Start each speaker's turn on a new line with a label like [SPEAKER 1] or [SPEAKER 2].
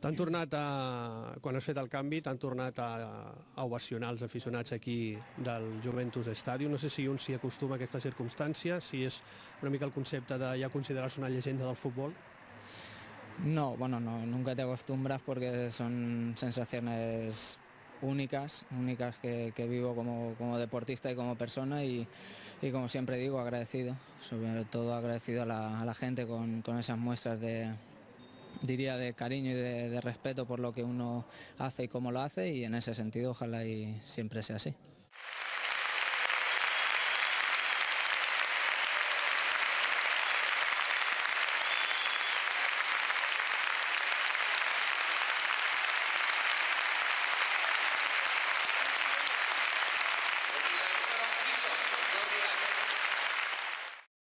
[SPEAKER 1] T'han tornat a, quan has fet el canvi, t'han tornat a, a ovacionar els aficionats aquí del Juventus Stadium. No sé si un s'hi acostuma a aquesta circumstància, si és una mica el concepte de ja considerar-se una llegenda del futbol.
[SPEAKER 2] No, bueno, no, nunca te acostumbras porque son sensaciones únicas, únicas que, que vivo como, como, deportista y como persona y, y, como siempre digo, agradecido, sobre todo agradecido a la, a la gente con, con esas muestras de, diría de cariño y de, respeto por lo que uno hace y cómo lo hace y en ese sentido ojalá y siempre sea así.